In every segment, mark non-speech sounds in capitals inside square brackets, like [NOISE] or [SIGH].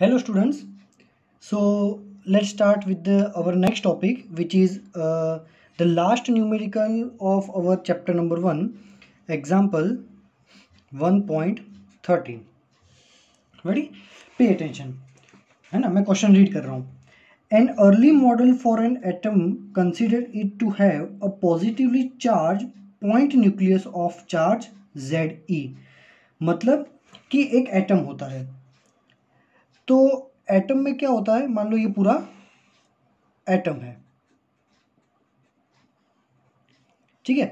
hello students so let's start with the, our next topic which is uh, the last numerical of our chapter number 1 example 1.13 ready pay attention है ना मैं question read कर रहा हूँ an early model for an atom consider it to have a positively charge point nucleus of charge Z e मतलब कि एक atom होता है तो एटम में क्या होता है मान लो ये पूरा एटम है ठीक है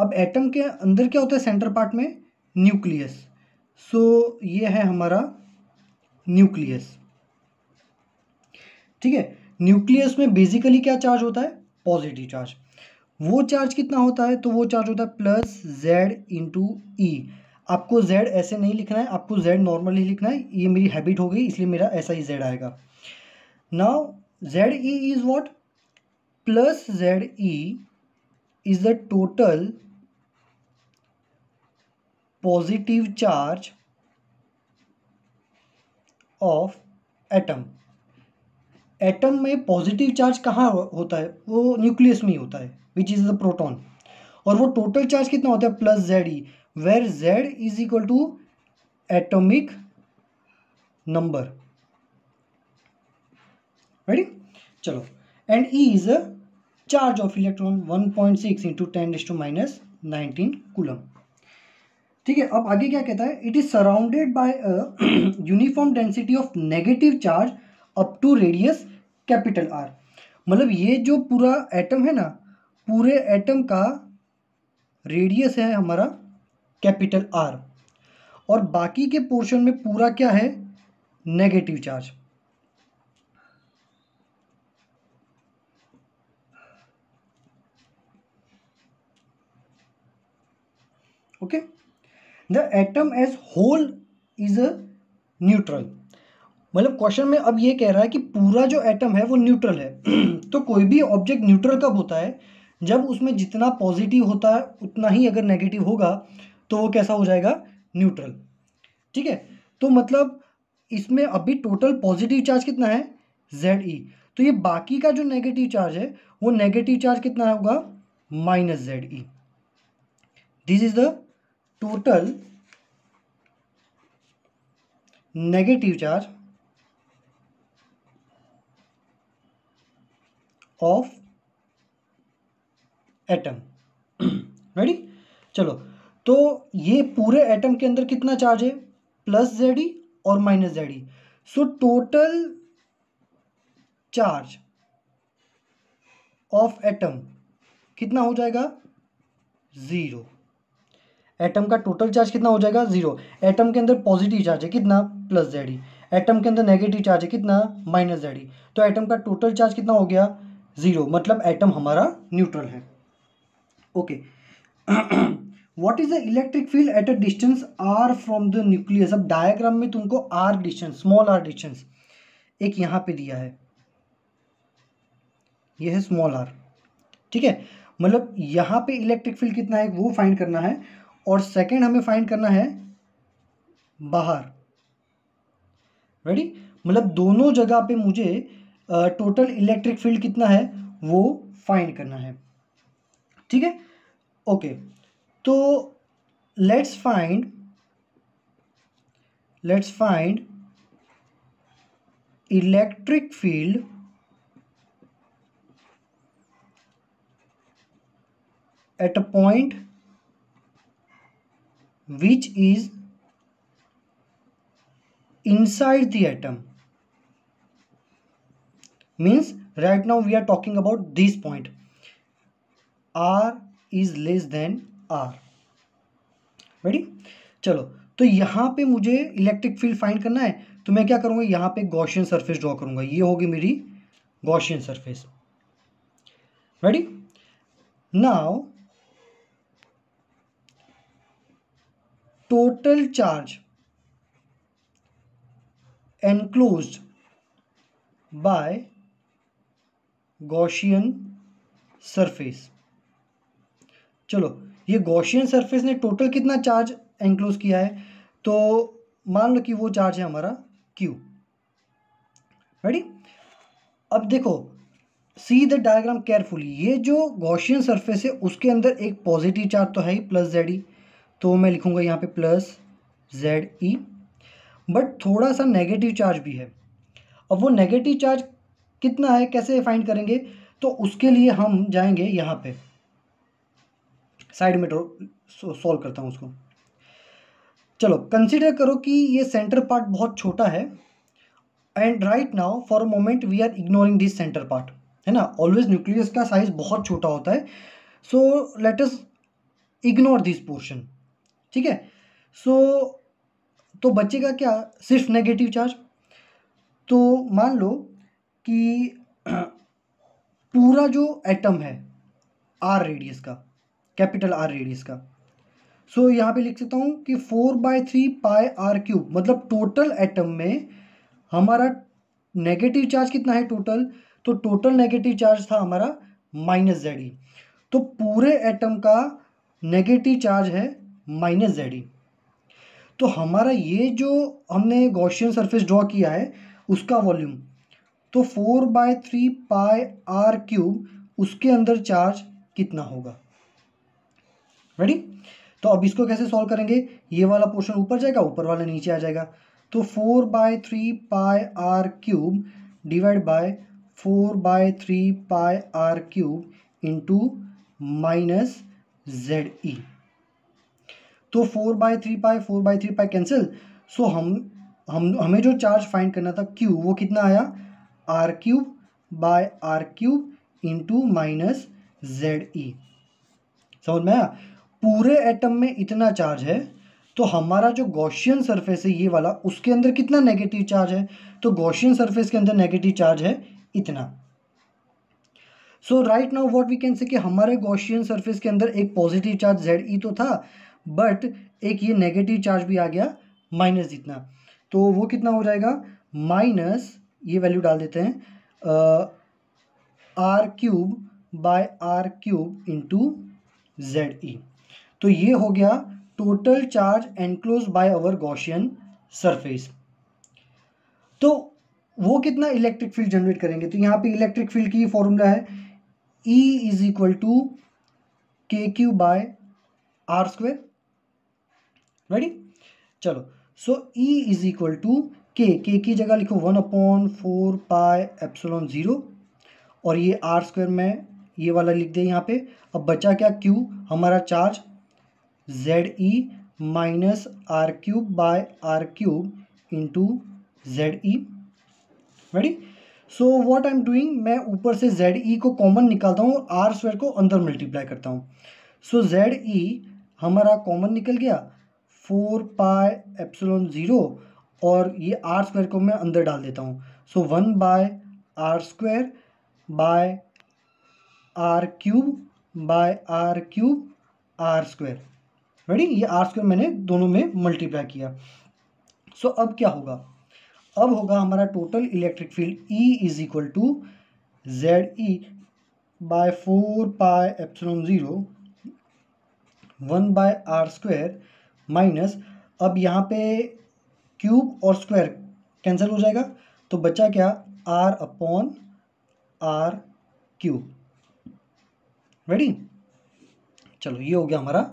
अब एटम के अंदर क्या होता है सेंटर पार्ट में न्यूक्लियस सो so, ये है हमारा न्यूक्लियस ठीक है न्यूक्लियस में बेसिकली क्या चार्ज होता है पॉजिटिव चार्ज वो चार्ज कितना होता है तो वो चार्ज होता है प्लस जेड इंटू ई आपको जेड ऐसे नहीं लिखना है आपको जेड नॉर्मल ही लिखना है ये मेरी हैबिट हो गई इसलिए मेरा ऐसा ही जेड आएगा now Z e is what plus Z e is the total positive charge of atom atom में पॉजिटिव चार्ज कहाँ होता है वो न्यूक्लियस में ही होता है विच इज़ द प्रोटोन और वो टोटल चार्ज कितना होता है plus Z e where z is equal to atomic number ready chalo and e is a charge of electron 1.6 into 10 to minus 19 coulomb ठीक है अब आगे क्या कहता है it is surrounded by uniform density of negative charge up to radius capital R मतलब ये जो पूरा एटम है ना पूरे एटम का रेडियस है हमारा कैपिटल आर और बाकी के पोर्शन में पूरा क्या है negative charge okay the atom as whole is a neutral मतलब क्वेश्चन में अब ये कह रहा है कि पूरा जो एटम है वो न्यूट्रल है [CLEARS THROAT] तो कोई भी ऑब्जेक्ट न्यूट्रल कब होता है जब उसमें जितना पॉजिटिव होता है उतना ही अगर नेगेटिव होगा तो वो कैसा हो जाएगा न्यूट्रल ठीक है तो मतलब इसमें अभी टोटल पॉजिटिव चार्ज कितना है जेड ई e. तो ये बाकी का जो नेगेटिव चार्ज है वो नेगेटिव चार्ज कितना होगा minus Z e this is the total negative charge of atom ready चलो तो ये पूरे एटम के अंदर कितना चार्ज है प्लस जेड ई और minus Z e so total charge of atom कितना हो जाएगा ज़ीरो एटम का टोटल चार्ज कितना हो जाएगा ज़ीरो एटम के अंदर पॉजिटिव चार्ज है कितना प्लस जेड ई एटम के अंदर नेगेटिव चार्ज है कितना माइनस जेड ई तो एटम का टोटल चार्ज कितना हो गया ज़ीरो मतलब एटम हमारा न्यूट्रल है okay [CLEARS THROAT] what is the electric field at a distance r from the nucleus अब डायग्राम में तुमको r distance small r distance एक यहां पे दिया है यह है स्मॉल आर ठीक है मतलब यहाँ पे इलेक्ट्रिक फील्ड कितना है वो फाइंड करना है और सेकेंड हमें फाइंड करना है बाहर रेडी मतलब दोनों जगह पे मुझे टोटल इलेक्ट्रिक फील्ड कितना है वो फाइंड करना है ठीक है okay So let's find let's find electric field at a point which is inside the atom means right now we are talking about this point r is less than R ready चलो तो यहाँ पे मुझे electric field find करना है तो मैं क्या करूँगा यहाँ पे गॉशियन सरफेस ड्रॉ करूँगा ये होगी मेरी Gaussian surface ready now total charge enclose by Gaussian surface चलो ये गौशियन सरफेस ने टोटल कितना चार्ज एनक्लोज किया है तो मान लो कि वो चार्ज है हमारा क्यू रेडी अब देखो सी द डायग्राम केयरफुली ये जो गौशियन सरफेस है उसके अंदर एक पॉजिटिव चार्ज तो है ही प्लस जेड ई तो मैं लिखूंगा यहाँ पे प्लस जेड ई बट थोड़ा सा नेगेटिव चार्ज भी है अब वो नेगेटिव चार्ज कितना है कैसे फाइंड करेंगे तो उसके लिए हम जाएंगे यहाँ पे साइड में ड्रॉ सॉल्व करता हूँ उसको चलो कंसिडर करो कि ये सेंटर पार्ट बहुत छोटा है and right now for a moment we are ignoring this centre part है ना ऑलवेज न्यूक्लियस का साइज बहुत छोटा होता है so let us ignore this portion ठीक है सो तो बच्चे का क्या सिर्फ नेगेटिव चार्ज तो मान लो कि [CLEARS THROAT] पूरा जो एटम है आर रेडियस का कैपिटल आर रेडियस का सो so, यहाँ पे लिख सकता हूँ कि four by three pi R cube मतलब टोटल एटम में हमारा नेगेटिव चार्ज कितना है टोटल तो टोटल नेगेटिव चार्ज था हमारा माइनस जेड ई तो पूरे एटम का नेगेटिव चार्ज है माइनस जेड ई तो हमारा ये जो हमने गॉशियन सरफेस ड्रॉ किया है उसका वॉल्यूम तो four by three pi R cube उसके अंदर चार्ज कितना होगा रेडी तो अब इसको कैसे सॉल्व करेंगे ये वाला पोर्शन ऊपर जाएगा ऊपर वाला नीचे आ जाएगा तो four by three pi are cube divide by four by three pi are cube into minus Z e तो four by three pi four by three pi cancel so हम हम हमें जो चार्ज फाइंड करना था क्यू वो कितना आया r cube by are cube into minus Z e समझ में आया पूरे एटम में इतना चार्ज है तो हमारा जो गॉशियन सरफेस है ये वाला उसके अंदर कितना नेगेटिव चार्ज है तो गॉशियन सरफेस के अंदर नेगेटिव चार्ज है इतना so right now what we can say कि हमारे गॉशियन सरफेस के अंदर एक पॉजिटिव चार्ज जेड ई तो था बट एक ये नेगेटिव चार्ज भी आ गया माइनस इतना तो वो कितना हो जाएगा माइनस ये वैल्यू डाल देते हैं r cube by are cube into Z e तो ये हो गया total charge enclose by our Gaussian surface तो वो कितना इलेक्ट्रिक फील्ड जनरेट करेंगे तो यहाँ पे इलेक्ट्रिक फील्ड की फॉर्मूला है ई इज इक्वल टू के q by r square ready चलो so E is equal to k k की जगह लिखो one upon four pi epsilon zero और ये आर स्क्वेयर में ये वाला लिख दे यहाँ पे अब बचा क्या क्यू हमारा charge Z e minus r cube by are cube into Z e ready so what I am doing मैं ऊपर से जेड ई को कॉमन निकालता हूँ आर स्क्वायर को अंदर मल्टीप्लाई करता हूँ सो जेड ई हमारा कॉमन निकल गया फोर पाई एप्सलॉन ज़ीरो और ये आर स्क्वायर को मैं अंदर डाल देता हूँ so one by are square by are cube by are cube r square ready ये आर स्क्वायर मैंने दोनों में मल्टीप्लाई किया सो so, अब क्या होगा अब होगा हमारा total electric field E is equal to Z e by four pi epsilon zero one by are square minus अब यहाँ पे क्यूब और स्क्वायर कैंसिल हो जाएगा तो बचा क्या r upon R cube ready चलो ये हो गया हमारा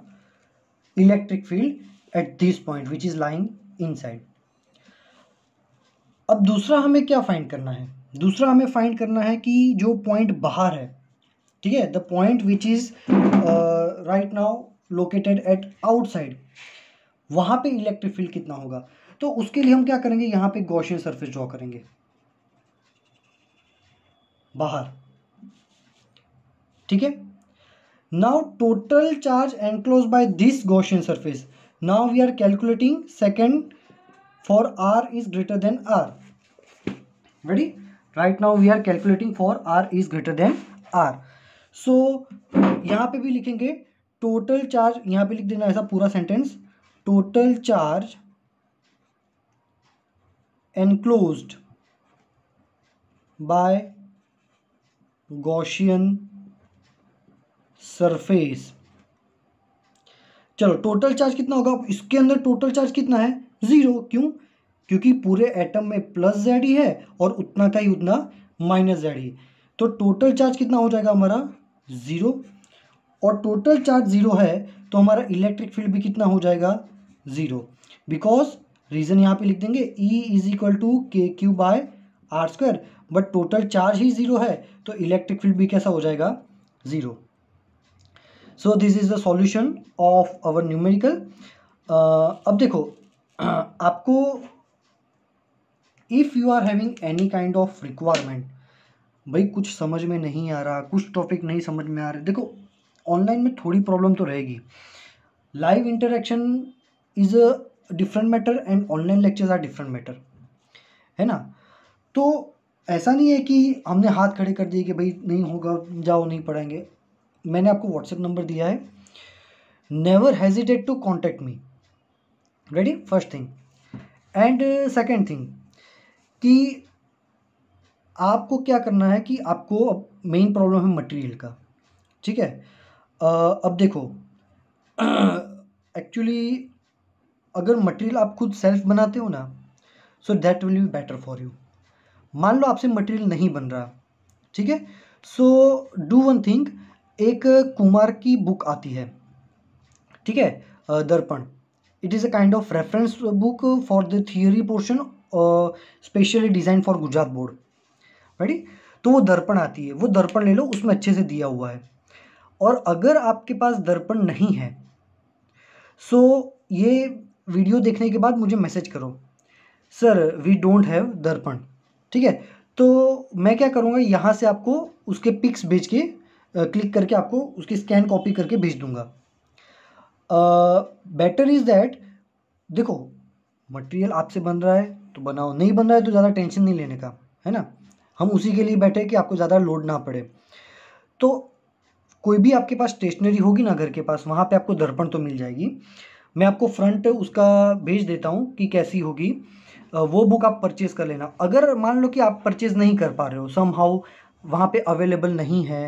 electric field at this point which is lying inside. अब दूसरा हमें क्या find करना है दूसरा हमें find करना है कि जो point बाहर है ठीक है the point which is uh, right now located at outside वहाँ पे electric field कितना होगा तो उसके लिए हम क्या करेंगे यहाँ पे गौशियन surface draw करेंगे बाहर ठीक है Now total charge enclosed by this Gaussian surface. Now we are calculating second for r is greater than r. Ready? Right now we are calculating for r is greater than r. So यहाँ पे भी लिखेंगे total charge यहाँ पे लिख देना ऐसा पूरा sentence total charge enclosed by Gaussian surface चलो टोटल चार्ज कितना होगा इसके अंदर टोटल चार्ज कितना है ज़ीरो क्यों क्योंकि पूरे एटम में प्लस जेड ही है और उतना का ही उतना माइनस जेड ही तो टोटल चार्ज कितना हो जाएगा हमारा ज़ीरो और टोटल चार्ज ज़ीरो है तो हमारा इलेक्ट्रिक फील्ड भी कितना हो जाएगा ज़ीरो बिकॉज रीज़न यहाँ पे लिख देंगे ई इज इक्वल टू के q by are square but total charge ही ज़ीरो है तो इलेक्ट्रिक फील्ड भी कैसा हो जाएगा zero so this is the solution of our numerical अब देखो आपको if you are having any kind of requirement भाई कुछ समझ में नहीं आ रहा कुछ टॉपिक नहीं समझ में आ रहा देखो ऑनलाइन में थोड़ी प्रॉब्लम तो रहेगी live interaction is a different matter and online lectures are different matter है ना तो ऐसा नहीं है कि हमने हाथ खड़े कर दिए कि भाई नहीं होगा जाओ नहीं पढ़ेंगे मैंने आपको व्हाट्सएप नंबर दिया है never hesitate to contact me ready first thing and second thing कि आपको क्या करना है कि आपको अब मेन प्रॉब्लम है मटेरियल का ठीक है uh, अब देखो एक्चुअली अगर मटेरियल आप खुद सेल्फ बनाते हो ना so that will be better for you मान लो आपसे मटेरियल नहीं बन रहा ठीक है सो डू वन थिंग एक कुमार की बुक आती है ठीक है Darpan it is a kind of reference book for the theory portion specially design for Gujarat board right तो वो दर्पण आती है वो दर्पण ले लो उसमें अच्छे से दिया हुआ है और अगर आपके पास दर्पण नहीं है सो so, ये वीडियो देखने के बाद मुझे मैसेज करो सर वी डोंट हैव दर्पण ठीक है तो मैं क्या करूँगा यहाँ से आपको उसके पिक्स भेज के क्लिक करके आपको उसकी स्कैन कॉपी करके भेज दूंगा बेटर इज़ दैट देखो मटेरियल आपसे बन रहा है तो बनाओ नहीं बन रहा है तो ज़्यादा टेंशन नहीं लेने का है ना हम उसी के लिए बैठे कि आपको ज़्यादा लोड ना पड़े तो कोई भी आपके पास स्टेशनरी होगी ना घर के पास वहाँ पे आपको दर्पण तो मिल जाएगी मैं आपको फ्रंट उसका भेज देता हूँ कि कैसी होगी वो बुक आप परचेज़ कर लेना अगर मान लो कि आप परचेज़ नहीं कर पा रहे हो सम हाउ वहाँ पर अवेलेबल नहीं है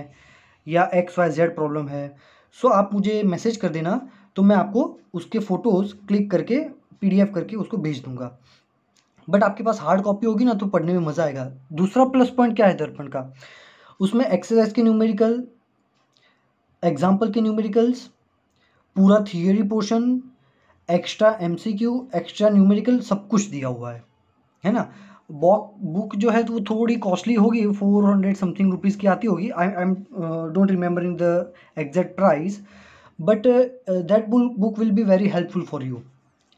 या एक्स वाई जेड प्रॉब्लम है सो आप मुझे मैसेज कर देना तो मैं आपको उसके फ़ोटोज़ क्लिक करके पीडीएफ करके उसको भेज दूंगा बट आपके पास हार्ड कॉपी होगी ना तो पढ़ने में मज़ा आएगा दूसरा प्लस पॉइंट क्या है दर्पण का उसमें एक्सरसाइज के न्यूमेरिकल एग्जाम्पल के न्यूमेरिकल्स पूरा theory portion extra MCQ extra numerical सब कुछ दिया हुआ है है ना बुक जो है तो वो थोड़ी कॉस्टली होगी फोर हंड्रेड समथिंग रुपीज़ की आती होगी I I am don't in the exact price but that book will be very helpful for you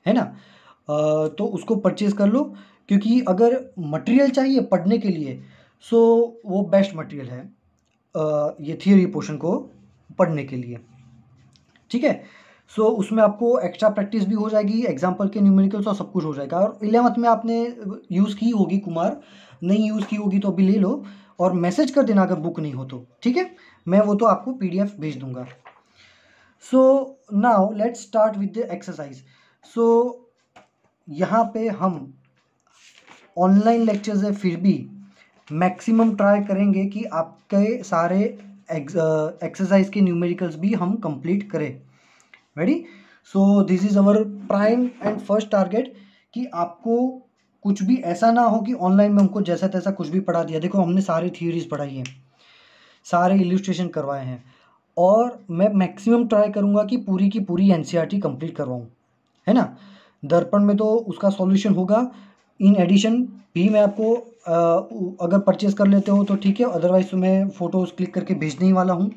है ना uh, तो उसको परचेज़ कर लो क्योंकि अगर मटेरियल चाहिए पढ़ने के लिए सो so, वो बेस्ट मटेरियल है uh, ये थियोरी पोर्शन को पढ़ने के लिए ठीक है सो so, उसमें आपको एक्स्ट्रा प्रैक्टिस भी हो जाएगी एग्जाम्पल के न्यूमेरिकल्स और सब कुछ हो जाएगा और इलेवंथ में आपने यूज़ की होगी कुमार नहीं यूज़ की होगी तो अभी ले लो और मैसेज कर देना अगर बुक नहीं हो तो ठीक है मैं वो तो आपको पीडीएफ भेज दूंगा so now let's start with the exercise so यहाँ पे हम ऑनलाइन लेक्चर्स है फिर भी मैक्सिमम ट्राई करेंगे कि आपके सारे एक्सरसाइज के न्यूमेरिकल्स भी हम कंप्लीट करें ready so this is our prime and first target कि आपको कुछ भी ऐसा ना हो कि ऑनलाइन में हमको जैसा तैसा कुछ भी पढ़ा दिया देखो हमने सारी थियोरीज पढ़ाई हैं सारे इलिस्ट्रेशन करवाए हैं और मैं मैक्सिमम ट्राई करूंगा कि पूरी की पूरी एन कंप्लीट करवाऊँ है ना दर्पण में तो उसका सॉल्यूशन होगा इन एडिशन भी मैं आपको आ, अगर परचेज़ कर लेते हो तो ठीक है अदरवाइज तो मैं फ़ोटोज़ क्लिक करके भेजने ही वाला हूँ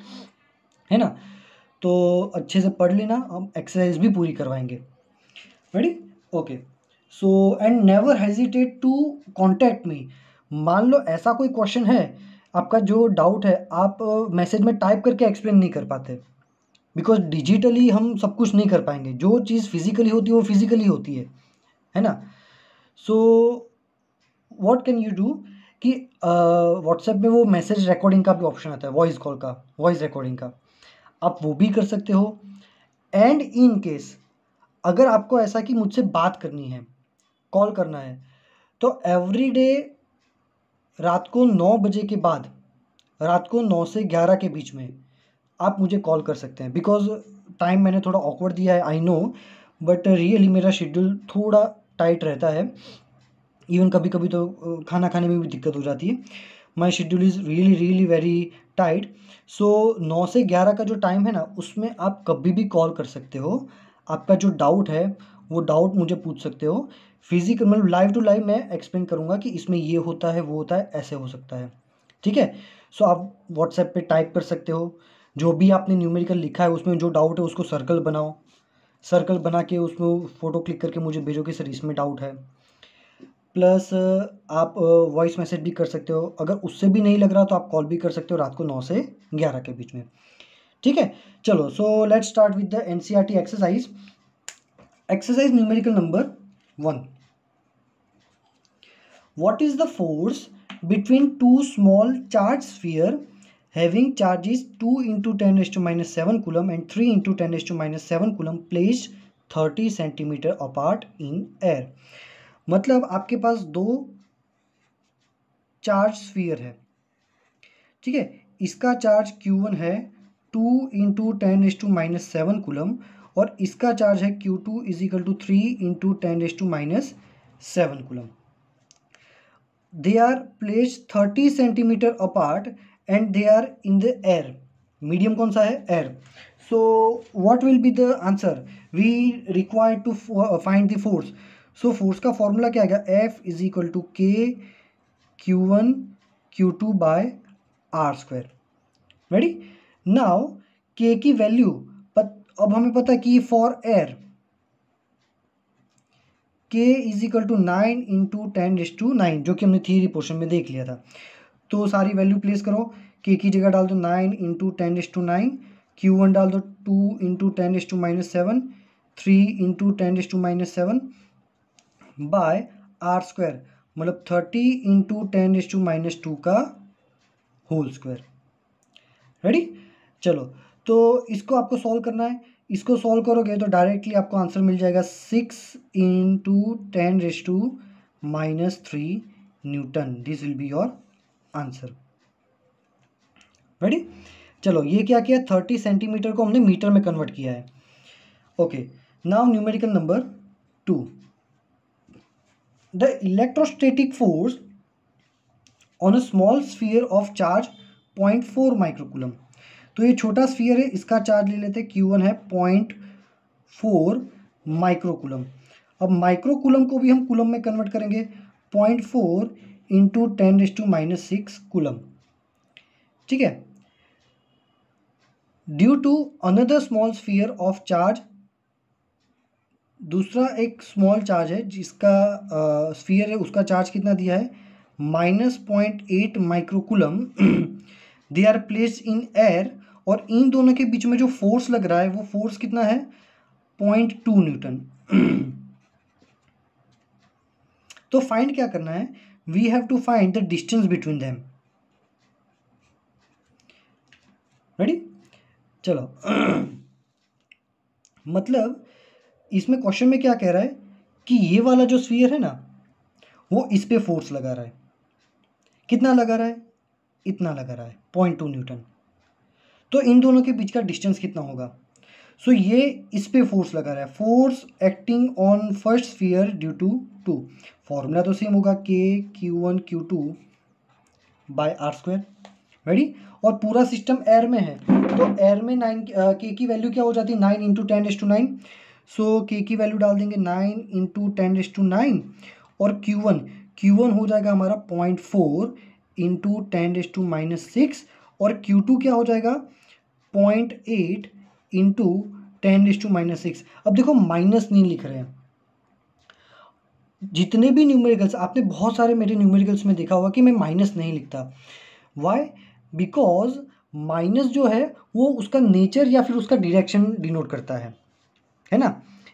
है ना तो अच्छे से पढ़ लेना हम एक्सरसाइज भी पूरी करवाएंगे ready okay so and never hesitate to contact me मान लो ऐसा कोई क्वेश्चन है आपका जो डाउट है आप मैसेज में टाइप करके एक्सप्लेन नहीं कर पाते बिकॉज डिजिटली हम सब कुछ नहीं कर पाएंगे जो चीज़ फिजिकली होती है वो फिजिकली होती है है ना so what can you do कि व्हाट्सएप uh, में वो मैसेज रिकॉर्डिंग का भी ऑप्शन आता है वॉइस कॉल का वॉइस रिकॉर्डिंग का आप वो भी कर सकते हो एंड इन केस अगर आपको ऐसा कि मुझसे बात करनी है कॉल करना है तो एवरी डे रात को नौ बजे के बाद रात को नौ से ग्यारह के बीच में आप मुझे कॉल कर सकते हैं बिकॉज टाइम मैंने थोड़ा ऑकवर्ड दिया है आई नो बट रियली मेरा शेड्यूल थोड़ा टाइट रहता है इवन कभी कभी तो खाना खाने में भी दिक्कत हो जाती है my schedule is really really very tight so नौ से ग्यारह का जो टाइम है ना उसमें आप कभी भी कॉल कर सकते हो आपका जो डाउट है वो डाउट मुझे पूछ सकते हो फिजिकल मतलब लाइव टू लाइव मैं एक्सप्लेन करूँगा कि इसमें ये होता है वो होता है ऐसे हो सकता है ठीक है सो आप व्हाट्सएप पे टाइप कर सकते हो जो भी आपने न्यूमेरिकल लिखा है उसमें जो डाउट है उसको सर्कल बनाओ सर्कल बना के उसमें फ़ोटो क्लिक करके मुझे भेजो कि सर इसमें डाउट है प्लस आप वॉइस मैसेज भी कर सकते हो अगर उससे भी नहीं लग रहा तो आप कॉल भी कर सकते हो रात को नौ से ग्यारह के बीच में ठीक है चलो so let's start with the an exercise exercise numerical number one what is the force between two small charge sphere having charges two into ten raise to minus seven coulomb and three into ten raise to minus seven coulomb place thirty centimetre apart in air मतलब आपके पास दो charge sphere है ठीक है इसका charge Q1 है 2 into ten raise to minus seven coulomb और इसका चार्ज है Q2 two is equal to three into ten raise to minus seven coulomb they are place thirty centimetre apart and they are in the air medium कौन सा है air so what will be the answer we require to find the force so force का formula क्या आएगा F is equal to के Q one Q two by are square ready now K की value अब हमें पता कि for air K is equal to nine into ten raise to nine जो कि हमने थ्री पोर्शन में देख लिया था तो सारी वैल्यू प्लेस करो के की जगह डाल दो nine into ten raise to nine Q one डाल दो two into ten raise to minus seven three into ten raise to minus seven by are square मतलब thirty into ten raise to minus two का whole square ready चलो तो इसको आपको solve करना है इसको सॉल्व करोगे तो डायरेक्टली आपको आंसर मिल जाएगा six into ten raise to minus three newton this will be your answer ready चलो ये क्या किया थर्टी सेंटीमीटर को हमने मीटर में कन्वर्ट किया है okay now numerical number two electrostatic force on a small sphere of charge point four microcoulomb तो ये छोटा स्फीयर है इसका चार्ज ले लेते हैं क्यू वन है पॉइंट फोर माइक्रोकुलम अब माइक्रोकुलम को भी हम कुलम में कन्वर्ट करेंगे point four into ten raise to minus six coulomb ठीक है due to another small sphere of charge दूसरा एक स्मॉल चार्ज है जिसका स्फीयर है उसका चार्ज कितना दिया है minus point eight microcoulomb they are place in air और इन दोनों के बीच में जो फोर्स लग रहा है वो फोर्स कितना है पॉइंट टू न्यूटन तो फाइंड क्या करना है we have to find the distance between them ready चलो [CLEARS THROAT] मतलब इसमें क्वेश्चन में क्या कह रहा है कि ये वाला जो स्फीयर है ना वो इस पर फोर्स लगा रहा है कितना लगा रहा है इतना लगा रहा है पॉइंट टू न्यूटन तो इन दोनों के बीच का डिस्टेंस कितना होगा सो so, ये इस पर फोर्स लगा रहा है force acting on first sphere due to two formula तो सेम होगा K Q one Q two by are square ready और पूरा सिस्टम एयर में है तो एयर में नाइन के की वैल्यू क्या हो जाती है nine into ten raise to nine so K की वैल्यू डाल देंगे nine into ten raise to nine और क्यू वन क्यू वन हो जाएगा हमारा point four into ten raise to minus six और क्यू टू क्या हो जाएगा point eight into ten raise to minus six अब देखो माइनस नहीं लिख रहे हैं जितने भी न्यूमेरिकल्स आपने बहुत सारे मेरे न्यूमेरिकल्स में देखा होगा कि मैं माइनस नहीं लिखता वाई बिकॉज माइनस जो है वो उसका नेचर या फिर उसका डिरेक्शन डिनोट करता है है ना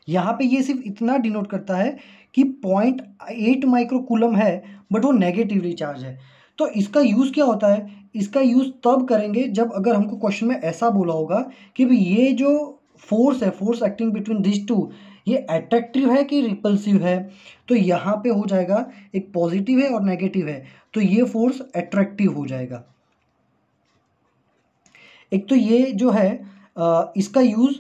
यहाँ पे ये सिर्फ इतना डिनोट करता है कि पॉइंट एट माइक्रोकुलम है बट वो नेगेटिवली चार्ज है तो इसका यूज़ क्या होता है इसका यूज़ तब करेंगे जब अगर हमको क्वेश्चन में ऐसा बोला होगा कि भाई ये जो फोर्स है force acting between this two ये अट्रैक्टिव है कि रिपल्सिव है तो यहाँ पे हो जाएगा एक पॉजिटिव है और नेगेटिव है तो ये फोर्स अट्रैक्टिव हो जाएगा एक तो ये जो है इसका यूज़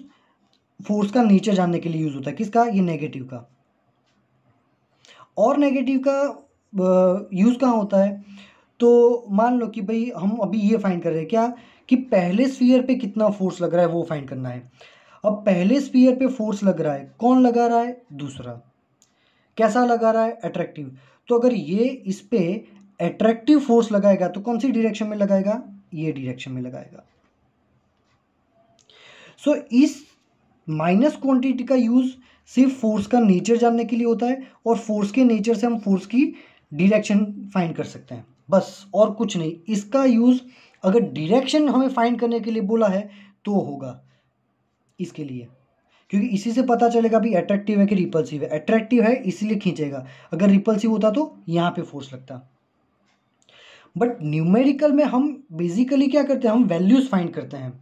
फोर्स का नेचर जानने के लिए यूज़ होता है किसका ये नेगेटिव का और नेगेटिव का यूज़ कहाँ होता है तो मान लो कि भाई हम अभी ये फाइंड कर रहे हैं क्या कि पहले स्पीयर पे कितना फोर्स लग रहा है वो फाइंड करना है अब पहले स्पीयर पे फोर्स लग रहा है कौन लगा रहा है दूसरा कैसा लगा रहा है अट्रैक्टिव तो अगर ये इस पर एट्रैक्टिव फोर्स लगाएगा तो कौन सी डिरेक्शन में लगाएगा ये डिरेक्शन में लगाएगा सो so, इस माइनस क्वांटिटी का यूज़ सिर्फ फोर्स का नेचर जानने के लिए होता है और फोर्स के नेचर से हम फोर्स की डिरेक्शन फाइंड कर सकते हैं बस और कुछ नहीं इसका यूज़ अगर डिरेक्शन हमें फाइंड करने के लिए बोला है तो होगा इसके लिए क्योंकि इसी से पता चलेगा भी अट्रैक्टिव है कि रिपल्सिव है अट्रैक्टिव है इसीलिए खींचेगा अगर रिपल्सिव होता तो यहाँ पे फोर्स लगता बट न्यूमेरिकल में हम बेसिकली क्या करते हैं हम वैल्यूज़ फाइंड करते हैं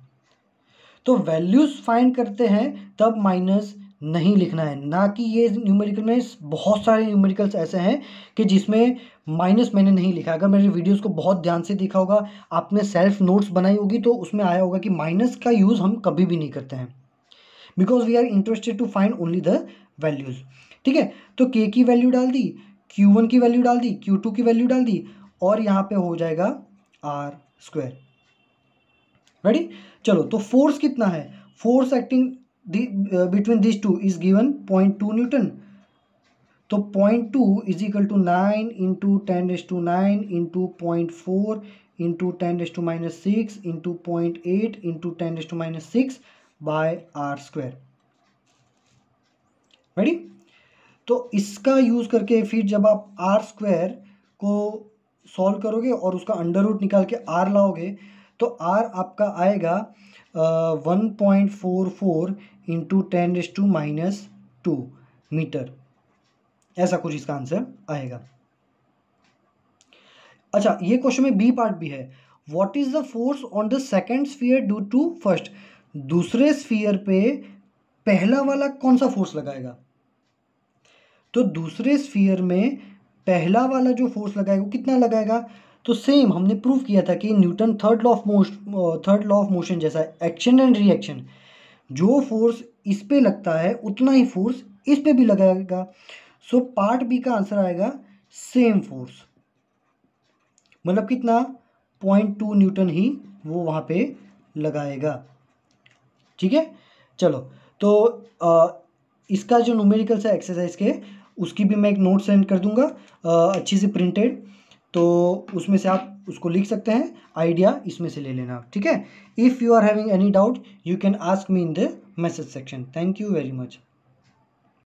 तो वैल्यूज़ फाइंड करते हैं तब माइनस नहीं लिखना है ना कि ये न्यूमेरिकल में बहुत सारे न्यूमेरिकल्स ऐसे हैं कि जिसमें माइनस मैंने नहीं लिखा अगर मेरे वीडियोस को बहुत ध्यान से देखा होगा आपने सेल्फ नोट्स बनाई होगी तो उसमें आया होगा कि माइनस का यूज़ हम कभी भी नहीं करते हैं because we are interested to find only the values ठीक है तो के की वैल्यू डाल दी क्यू वन की वैल्यू डाल दी क्यू टू की वैल्यू डाल दी और यहाँ पर हो जाएगा आर स्क्वायर रेडी चलो तो फोर्स कितना है force acting between this two is given point two newton तो point two is equal to nine into ten raise to nine into point four into ten raise to minus six into point eight into ten raise to minus six by are square ready तो इसका use करके फिर जब आप are square को solve करोगे और उसका अंडर रूट निकाल के आर लाओगे तो आर आपका आएगा one point four four into ten raise to minus two metre ऐसा कुछ इसका आंसर आएगा अच्छा ये क्वेश्चन में बी पार्ट भी है what is the force on the second sphere due to first दूसरे स्फीयर पे पहला वाला कौन सा फोर्स लगाएगा तो दूसरे स्फीयर में पहला वाला जो फोर्स लगाएगा वो कितना लगाएगा तो सेम हमने प्रूव किया था कि Newton third law of motion third law of motion जैसा एक्शन एंड रिएक्शन जो फोर्स इस पर लगता है उतना ही फोर्स इस पर भी लगाएगा सो पार्ट बी का आंसर आएगा सेम फोर्स मतलब कितना पॉइंट टू न्यूटन ही वो वहाँ पे लगाएगा ठीक है चलो तो आ, इसका जो न्यूमेरिकल्स है एक्सरसाइज के उसकी भी मैं एक नोट सेंड कर दूंगा आ, अच्छी से प्रिंटेड तो उसमें से आप उसको लिख सकते हैं आइडिया इसमें से ले लेना ठीक है if you are having any doubt you can ask me in the message section thank you very much